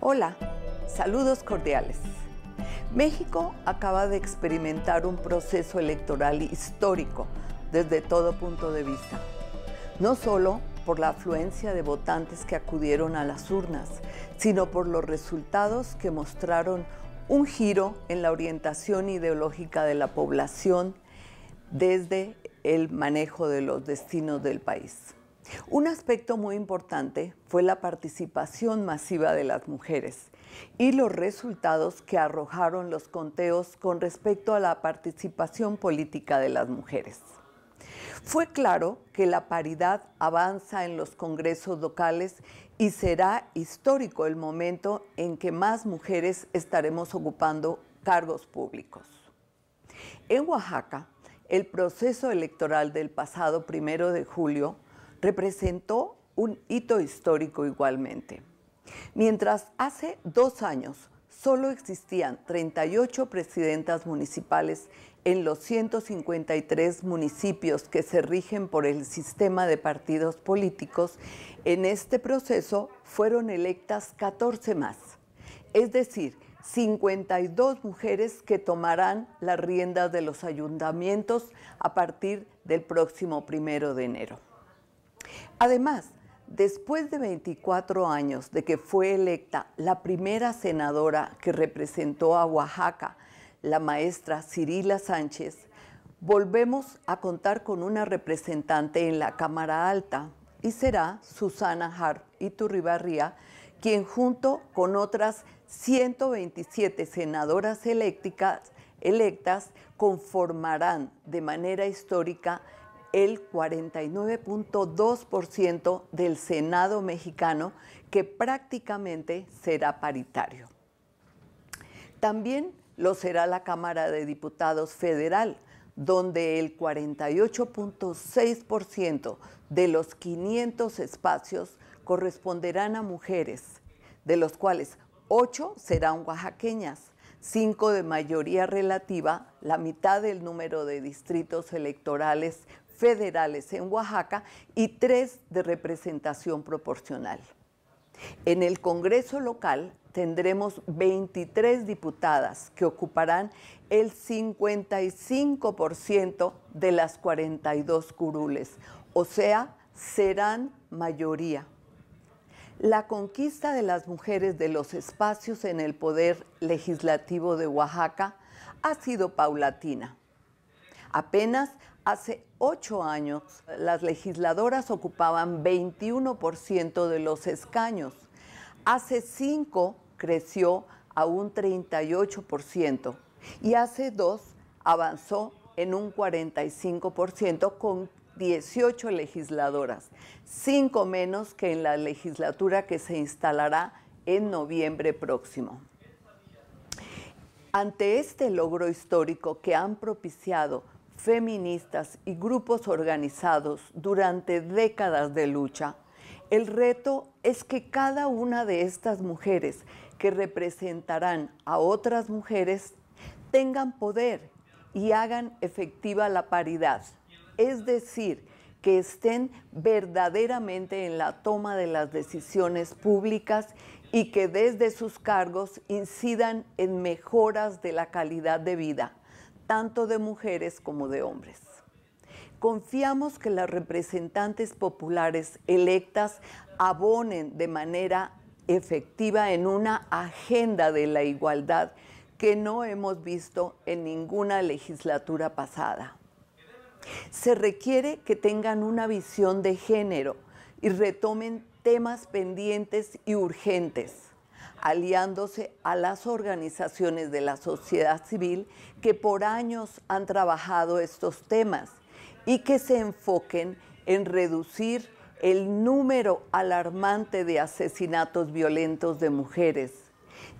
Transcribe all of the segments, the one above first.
Hola, saludos cordiales. México acaba de experimentar un proceso electoral histórico desde todo punto de vista. No solo por la afluencia de votantes que acudieron a las urnas, sino por los resultados que mostraron un giro en la orientación ideológica de la población desde el manejo de los destinos del país. Un aspecto muy importante fue la participación masiva de las mujeres y los resultados que arrojaron los conteos con respecto a la participación política de las mujeres. Fue claro que la paridad avanza en los congresos locales y será histórico el momento en que más mujeres estaremos ocupando cargos públicos. En Oaxaca, el proceso electoral del pasado primero de julio representó un hito histórico igualmente. Mientras hace dos años solo existían 38 presidentas municipales en los 153 municipios que se rigen por el sistema de partidos políticos, en este proceso fueron electas 14 más, es decir, 52 mujeres que tomarán las riendas de los ayuntamientos a partir del próximo primero de enero. Además, después de 24 años de que fue electa la primera senadora que representó a Oaxaca, la maestra Cirila Sánchez, volvemos a contar con una representante en la Cámara Alta y será Susana Hart Iturribarría, quien junto con otras 127 senadoras electas conformarán de manera histórica el 49.2% del Senado mexicano, que prácticamente será paritario. También lo será la Cámara de Diputados Federal, donde el 48.6% de los 500 espacios corresponderán a mujeres, de los cuales 8 serán oaxaqueñas, 5 de mayoría relativa, la mitad del número de distritos electorales federales en Oaxaca y tres de representación proporcional. En el Congreso local tendremos 23 diputadas que ocuparán el 55% de las 42 curules, o sea, serán mayoría. La conquista de las mujeres de los espacios en el poder legislativo de Oaxaca ha sido paulatina. Apenas Hace ocho años, las legisladoras ocupaban 21% de los escaños. Hace cinco creció a un 38% y hace dos avanzó en un 45% con 18 legisladoras, cinco menos que en la legislatura que se instalará en noviembre próximo. Ante este logro histórico que han propiciado feministas y grupos organizados durante décadas de lucha, el reto es que cada una de estas mujeres que representarán a otras mujeres tengan poder y hagan efectiva la paridad, es decir, que estén verdaderamente en la toma de las decisiones públicas y que desde sus cargos incidan en mejoras de la calidad de vida tanto de mujeres como de hombres. Confiamos que las representantes populares electas abonen de manera efectiva en una agenda de la igualdad que no hemos visto en ninguna legislatura pasada. Se requiere que tengan una visión de género y retomen temas pendientes y urgentes aliándose a las organizaciones de la sociedad civil que por años han trabajado estos temas y que se enfoquen en reducir el número alarmante de asesinatos violentos de mujeres,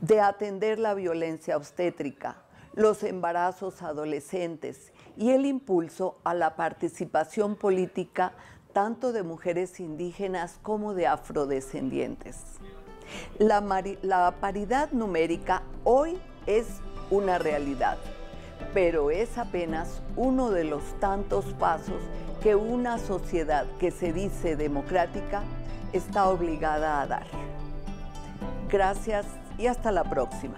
de atender la violencia obstétrica, los embarazos adolescentes y el impulso a la participación política tanto de mujeres indígenas como de afrodescendientes. La, paridad numérica hoy es una realidad, pero es apenas uno de los tantos pasos que una sociedad que se dice democrática está obligada a dar. Gracias y hasta la próxima.